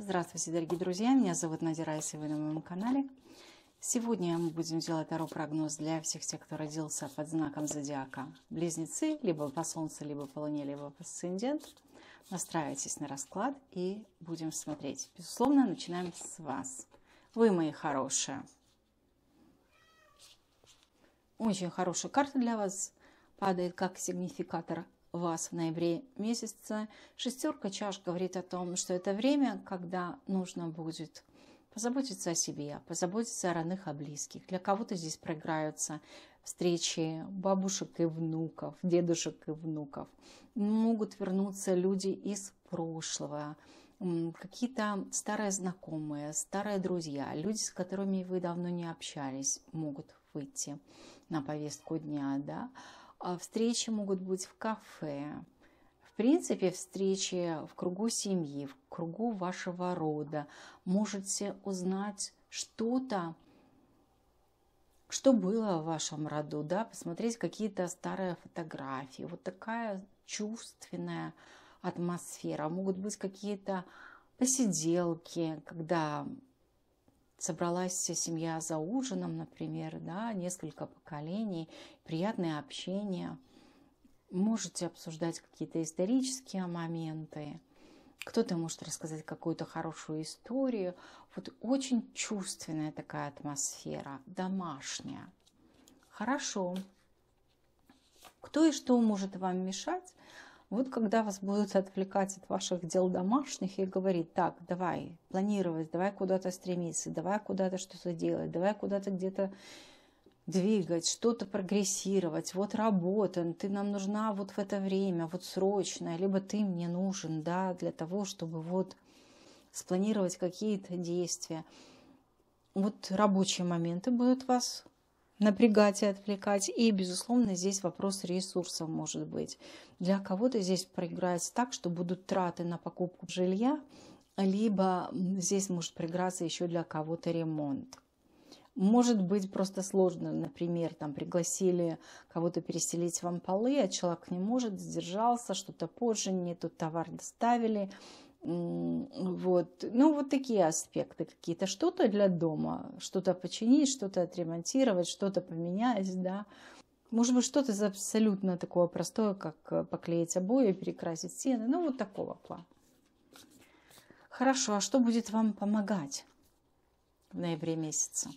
Здравствуйте, дорогие друзья! Меня зовут Надира, если вы на моем канале. Сегодня мы будем делать таро-прогноз для всех тех, кто родился под знаком зодиака Близнецы, либо по Солнцу, либо по Луне, либо по Асцендент. Настраивайтесь на расклад и будем смотреть. Безусловно, начинаем с вас. Вы, мои хорошие. Очень хорошая карта для вас падает как сигнификатор вас в ноябре месяце. Шестерка чаш говорит о том, что это время, когда нужно будет позаботиться о себе, позаботиться о родных, о близких. Для кого-то здесь проиграются встречи бабушек и внуков, дедушек и внуков. Могут вернуться люди из прошлого, какие-то старые знакомые, старые друзья, люди, с которыми вы давно не общались, могут выйти на повестку дня, да, а встречи могут быть в кафе. В принципе, встречи в кругу семьи, в кругу вашего рода. Можете узнать что-то, что было в вашем роду, да, посмотреть какие-то старые фотографии. Вот такая чувственная атмосфера. Могут быть какие-то посиделки, когда собралась вся семья за ужином, например, да, несколько поколений, приятное общение. Можете обсуждать какие-то исторические моменты. Кто-то может рассказать какую-то хорошую историю. Вот очень чувственная такая атмосфера, домашняя. Хорошо. Кто и что может вам мешать? Вот когда вас будут отвлекать от ваших дел домашних и говорить, так, давай планировать, давай куда-то стремиться, давай куда-то что-то делать, давай куда-то где-то двигать, что-то прогрессировать, вот работа, ты нам нужна вот в это время, вот срочно, либо ты мне нужен, да, для того, чтобы вот спланировать какие-то действия. Вот рабочие моменты будут вас напрягать и отвлекать. И, безусловно, здесь вопрос ресурсов может быть. Для кого-то здесь проиграется так, что будут траты на покупку жилья, либо здесь может проиграться еще для кого-то ремонт. Может быть просто сложно, например, там пригласили кого-то переселить вам полы, а человек не может, сдержался, что-то позже, не тот товар доставили, вот. Ну, вот такие аспекты какие-то. Что-то для дома, что-то починить, что-то отремонтировать, что-то поменять, да. Может быть, что-то абсолютно такое простое, как э, поклеить обои, перекрасить стены. Ну, вот такого плана. Хорошо, а что будет вам помогать в ноябре месяце?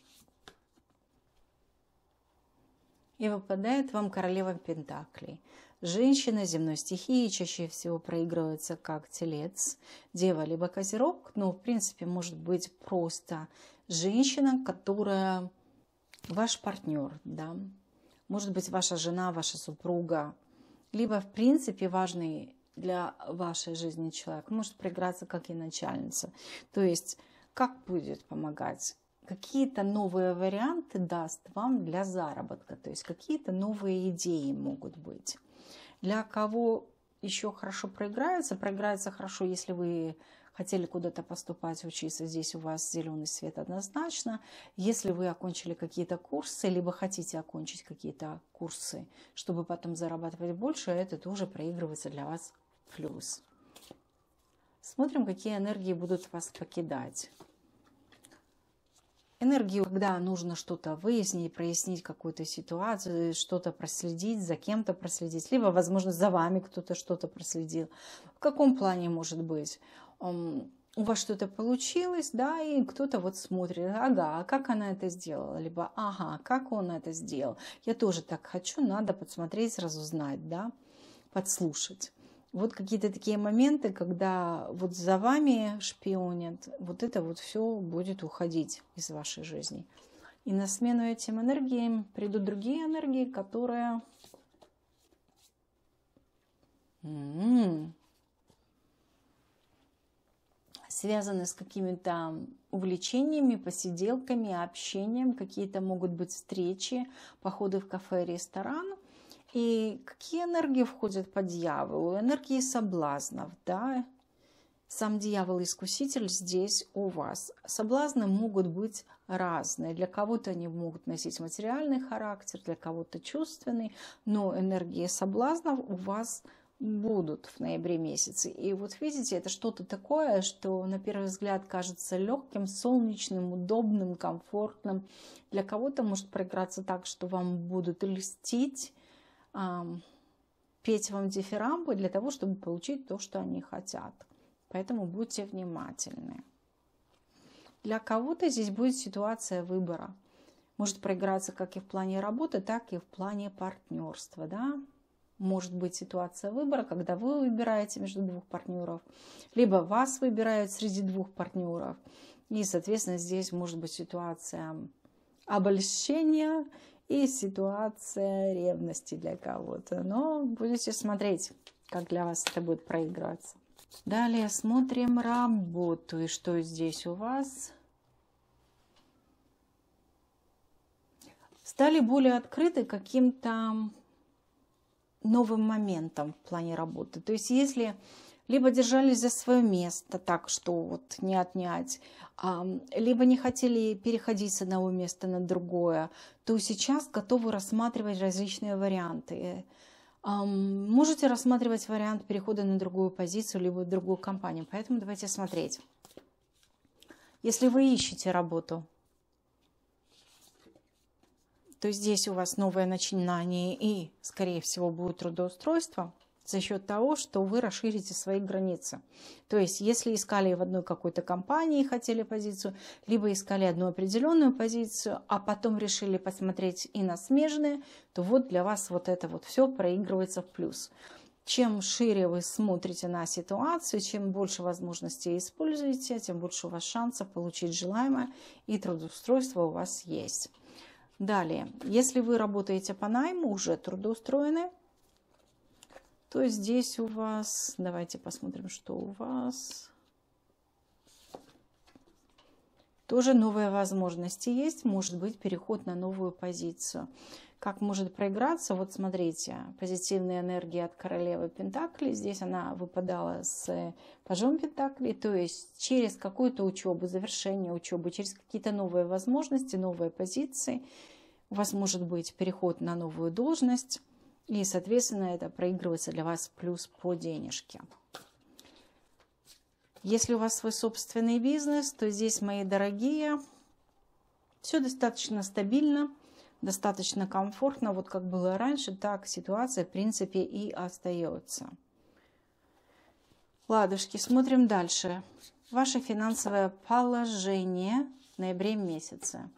И выпадает вам королева Пентаклей. Женщина земной стихии чаще всего проигрывается как телец, дева либо козерог, но ну, в принципе может быть просто женщина, которая ваш партнер, да, может быть ваша жена, ваша супруга, либо в принципе важный для вашей жизни человек может проиграться как и начальница. То есть как будет помогать? Какие-то новые варианты даст вам для заработка, то есть какие-то новые идеи могут быть. Для кого еще хорошо проиграется, проиграется хорошо, если вы хотели куда-то поступать, учиться, здесь у вас зеленый свет однозначно. Если вы окончили какие-то курсы, либо хотите окончить какие-то курсы, чтобы потом зарабатывать больше, это тоже проигрывается для вас плюс. Смотрим, какие энергии будут вас покидать энергию, когда нужно что-то выяснить, прояснить какую-то ситуацию, что-то проследить, за кем-то проследить, либо, возможно, за вами кто-то что-то проследил. В каком плане может быть? у вас что-то получилось, да, и кто-то вот смотрит, ага, а как она это сделала, либо ага, как он это сделал, я тоже так хочу, надо подсмотреть, разузнать, да, подслушать вот какие-то такие моменты, когда вот за вами шпионят, вот это вот все будет уходить из вашей жизни. И на смену этим энергиям придут другие энергии, которые... М-м-м. связаны с какими-то увлечениями, посиделками, общением, какие-то могут быть встречи, походы в кафе, ресторан, и какие энергии входят по дьяволу? Энергии соблазнов, да? Сам дьявол-искуситель здесь у вас. Соблазны могут быть разные. Для кого-то они могут носить материальный характер, для кого-то чувственный, но энергии соблазнов у вас будут в ноябре месяце. И вот видите, это что-то такое, что на первый взгляд кажется легким, солнечным, удобным, комфортным. Для кого-то может проиграться так, что вам будут льстить, петь вам дифирамбы для того, чтобы получить то, что они хотят. Поэтому будьте внимательны. Для кого-то здесь будет ситуация выбора. Может проиграться как и в плане работы, так и в плане партнерства. Да? Может быть ситуация выбора, когда вы выбираете между двух партнеров, либо вас выбирают среди двух партнеров. И, соответственно, здесь может быть ситуация обольщения и ситуация ревности для кого-то. Но будете смотреть, как для вас это будет проигрываться. Далее смотрим работу и что здесь у вас. Стали более открыты каким-то новым моментом в плане работы. То есть если либо держались за свое место так, что вот не отнять, либо не хотели переходить с одного места на другое, то сейчас готовы рассматривать различные варианты. Можете рассматривать вариант перехода на другую позицию, либо другую компанию. Поэтому давайте смотреть. Если вы ищете работу, то здесь у вас новое начинание и, скорее всего, будет трудоустройство – за счет того, что вы расширите свои границы. То есть, если искали в одной какой-то компании, хотели позицию, либо искали одну определенную позицию, а потом решили посмотреть и на смежные, то вот для вас вот это вот все проигрывается в плюс. Чем шире вы смотрите на ситуацию, чем больше возможностей используете, тем больше у вас шансов получить желаемое, и трудоустройство у вас есть. Далее, если вы работаете по найму, уже трудоустроены, то здесь у вас, давайте посмотрим, что у вас. Тоже новые возможности есть, может быть переход на новую позицию. Как может проиграться? Вот смотрите, позитивная энергия от королевы Пентакли. Здесь она выпадала с пажом Пентакли, то есть через какую-то учебу, завершение учебы, через какие-то новые возможности, новые позиции. У вас может быть переход на новую должность и, соответственно, это проигрывается для вас плюс по денежке. Если у вас свой собственный бизнес, то здесь, мои дорогие, все достаточно стабильно, достаточно комфортно. Вот как было раньше, так ситуация, в принципе, и остается. Ладушки, смотрим дальше. Ваше финансовое положение в ноябре месяце.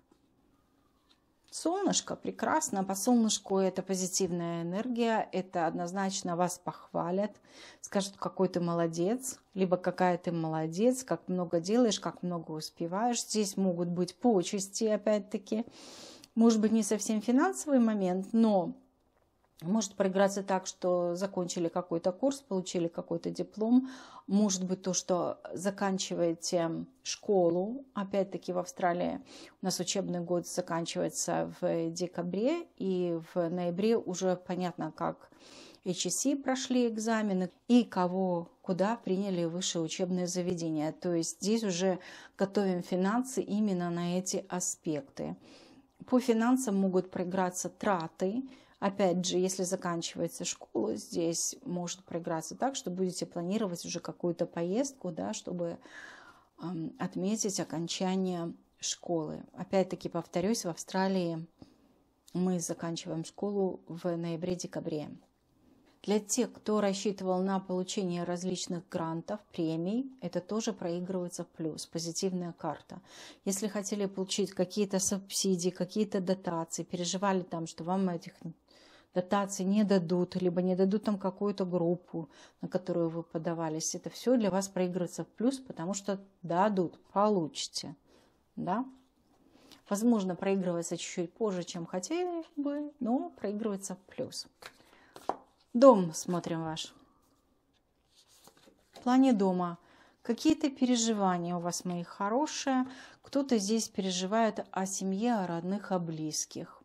Солнышко прекрасно, по солнышку это позитивная энергия, это однозначно вас похвалят, скажут, какой ты молодец, либо какая ты молодец, как много делаешь, как много успеваешь. Здесь могут быть почести, опять-таки, может быть, не совсем финансовый момент, но может проиграться так, что закончили какой-то курс, получили какой-то диплом. Может быть то, что заканчиваете школу. Опять-таки в Австралии у нас учебный год заканчивается в декабре, и в ноябре уже понятно, как HSC прошли экзамены и кого куда приняли высшее учебное заведение. То есть здесь уже готовим финансы именно на эти аспекты. По финансам могут проиграться траты, Опять же, если заканчивается школа, здесь может проиграться так, что будете планировать уже какую-то поездку, да, чтобы отметить окончание школы. Опять-таки, повторюсь, в Австралии мы заканчиваем школу в ноябре-декабре. Для тех, кто рассчитывал на получение различных грантов, премий, это тоже проигрывается в плюс, позитивная карта. Если хотели получить какие-то субсидии, какие-то дотации, переживали там, что вам этих дотаций не дадут, либо не дадут там какую-то группу, на которую вы подавались, это все для вас проигрывается в плюс, потому что дадут, получите. Да? Возможно, проигрывается чуть-чуть позже, чем хотели бы, но проигрывается в плюс. Дом смотрим ваш. В плане дома. Какие-то переживания у вас, мои хорошие. Кто-то здесь переживает о семье, о родных, о близких.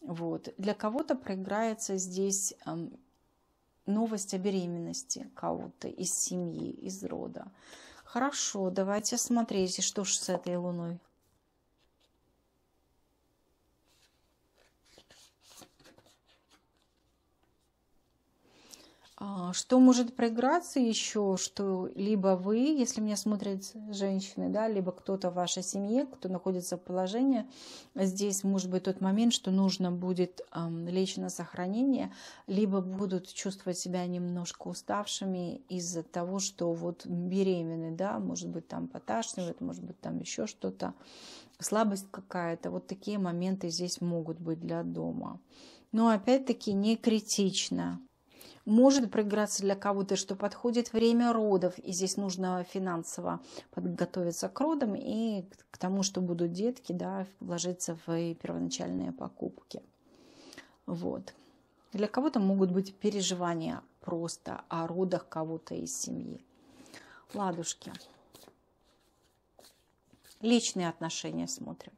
Вот. Для кого-то проиграется здесь эм, новость о беременности кого-то из семьи, из рода. Хорошо, давайте смотреть, что же с этой луной. А, что может проиграться еще, что либо вы, если меня смотрят женщины, да, либо кто-то в вашей семье, кто находится в положении, здесь может быть тот момент, что нужно будет лечь на сохранение, либо будут чувствовать себя немножко уставшими из-за того, что вот беременны, да, может быть там поташнивает, может быть там еще что-то, слабость какая-то, вот такие моменты здесь могут быть для дома. Но опять-таки не критично. Может проиграться для кого-то, что подходит время родов, и здесь нужно финансово подготовиться к родам и к тому, что будут детки, да, вложиться в первоначальные покупки. Вот. Для кого-то могут быть переживания просто о родах кого-то из семьи. Ладушки. Личные отношения смотрим.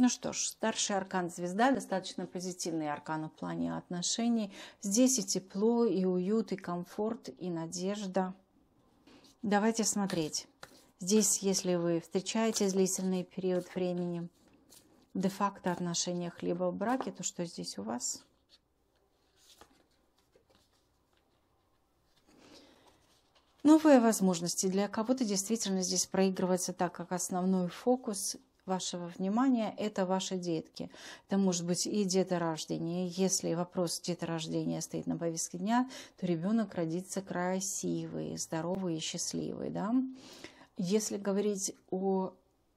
Ну что ж, старший аркан звезда, достаточно позитивный аркан в плане отношений. Здесь и тепло, и уют, и комфорт, и надежда. Давайте смотреть. Здесь, если вы встречаете длительный период времени, де-факто отношениях либо в браке, то что здесь у вас? Новые возможности. Для кого-то действительно здесь проигрывается так, как основной фокус вашего внимания – это ваши детки. Это может быть и деторождение. Если вопрос деторождения стоит на повестке дня, то ребенок родится красивый, здоровый и счастливый. Да? Если говорить о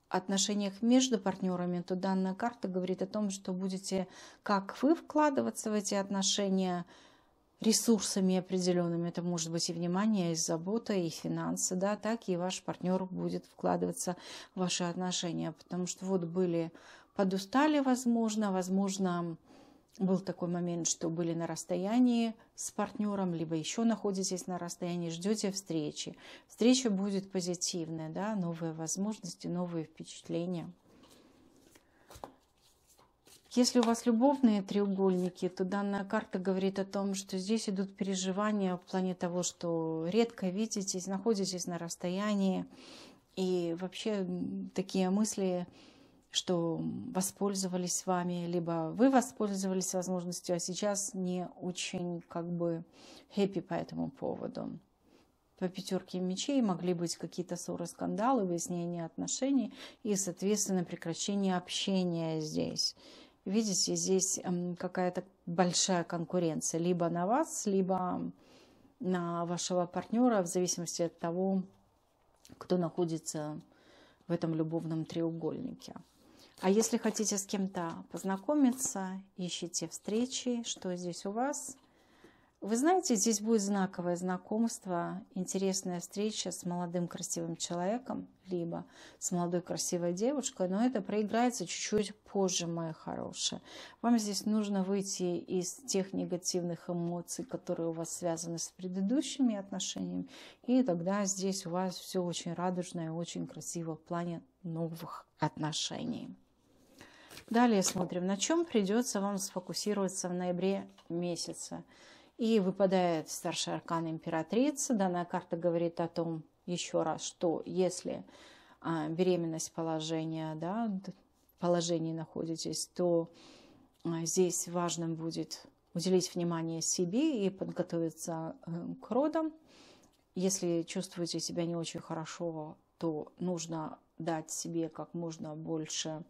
отношениях между партнерами, то данная карта говорит о том, что будете, как вы вкладываться в эти отношения – ресурсами определенными. Это может быть и внимание, и забота, и финансы, да, так и ваш партнер будет вкладываться в ваши отношения. Потому что вот были подустали, возможно, возможно, был такой момент, что были на расстоянии с партнером, либо еще находитесь на расстоянии, ждете встречи. Встреча будет позитивная, да, новые возможности, новые впечатления. Если у вас любовные треугольники, то данная карта говорит о том, что здесь идут переживания в плане того, что редко видитесь, находитесь на расстоянии. И вообще такие мысли, что воспользовались вами, либо вы воспользовались возможностью, а сейчас не очень как бы хэппи по этому поводу. По пятерке мечей могли быть какие-то ссоры, скандалы, выяснение отношений и, соответственно, прекращение общения здесь видите, здесь какая-то большая конкуренция либо на вас, либо на вашего партнера, в зависимости от того, кто находится в этом любовном треугольнике. А если хотите с кем-то познакомиться, ищите встречи, что здесь у вас, вы знаете, здесь будет знаковое знакомство, интересная встреча с молодым красивым человеком, либо с молодой красивой девушкой, но это проиграется чуть-чуть позже, моя хорошая. Вам здесь нужно выйти из тех негативных эмоций, которые у вас связаны с предыдущими отношениями, и тогда здесь у вас все очень радужно и очень красиво в плане новых отношений. Далее смотрим, на чем придется вам сфокусироваться в ноябре месяце. И выпадает старший аркан императрицы. Данная карта говорит о том, еще раз, что если а, беременность положения, да, положении находитесь, то а, здесь важным будет уделить внимание себе и подготовиться э, к родам. Если чувствуете себя не очень хорошо, то нужно дать себе как можно больше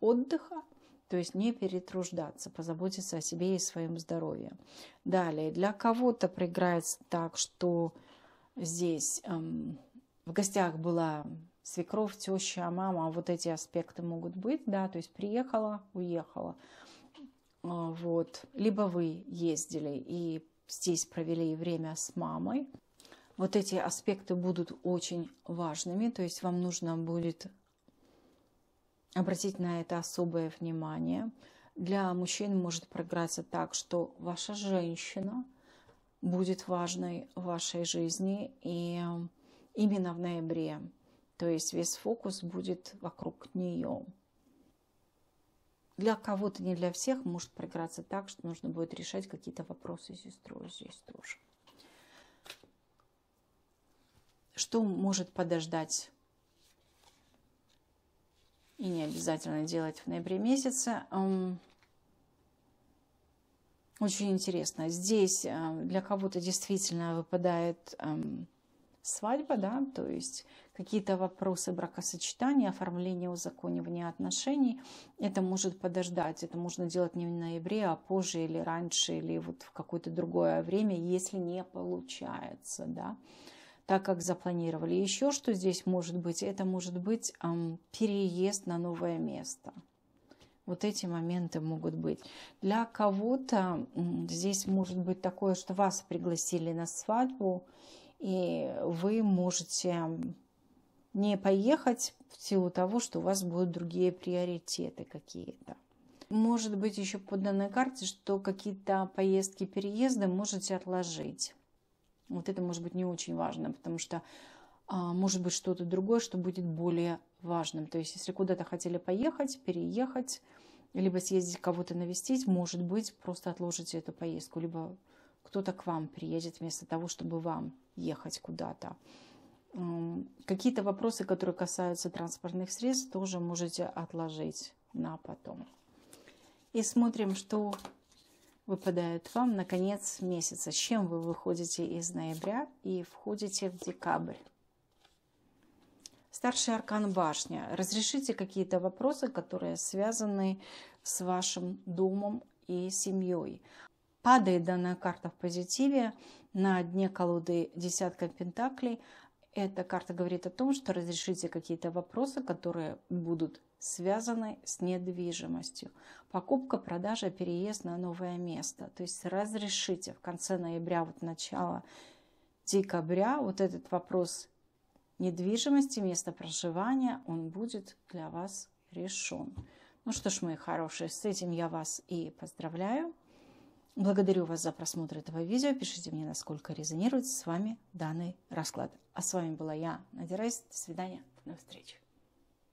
отдыха, то есть не перетруждаться, позаботиться о себе и своем здоровье. Далее, для кого-то проиграется так, что здесь эм, в гостях была свекровь, теща, мама, а вот эти аспекты могут быть, да, то есть приехала, уехала. А, вот. Либо вы ездили и здесь провели время с мамой. Вот эти аспекты будут очень важными, то есть вам нужно будет обратить на это особое внимание. Для мужчин может проиграться так, что ваша женщина будет важной в вашей жизни и эм, именно в ноябре. То есть весь фокус будет вокруг нее. Для кого-то, не для всех, может проиграться так, что нужно будет решать какие-то вопросы с сестрой здесь тоже. Что может подождать и не обязательно делать в ноябре месяце. Очень интересно. Здесь а, для кого-то действительно выпадает свадьба, да, то есть какие-то вопросы бракосочетания, оформления, узаконивания отношений. Это может подождать, это можно делать не в ноябре, а позже или раньше, или вот в какое-то другое время, если не получается, да так, как запланировали. Еще что здесь может быть, это может быть эм, переезд на новое место. Вот эти моменты могут быть. Для кого-то здесь может быть такое, что вас пригласили на свадьбу, и вы можете не поехать в силу того, что у вас будут другие приоритеты какие-то. Может быть еще по данной карте, что какие-то поездки, переезды можете отложить. Вот это может быть не очень важно, потому что а, может быть что-то другое, что будет более важным. То есть, если куда-то хотели поехать, переехать, либо съездить кого-то навестить, может быть, просто отложите эту поездку, либо кто-то к вам приедет вместо того, чтобы вам ехать куда-то. Какие-то вопросы, которые касаются транспортных средств, тоже можете отложить на потом. И смотрим, что выпадают вам на конец месяца, чем вы выходите из ноября и входите в декабрь. Старший аркан башня. Разрешите какие-то вопросы, которые связаны с вашим домом и семьей. Падает данная карта в позитиве. На дне колоды десятка пентаклей – эта карта говорит о том, что разрешите какие-то вопросы, которые будут связаны с недвижимостью. Покупка, продажа, переезд на новое место. То есть разрешите в конце ноября, вот начало декабря, вот этот вопрос недвижимости, места проживания, он будет для вас решен. Ну что ж, мои хорошие, с этим я вас и поздравляю. Благодарю вас за просмотр этого видео. Пишите мне, насколько резонирует с вами данный расклад. А с вами была я, Надя Райс. До свидания. До новых встреч.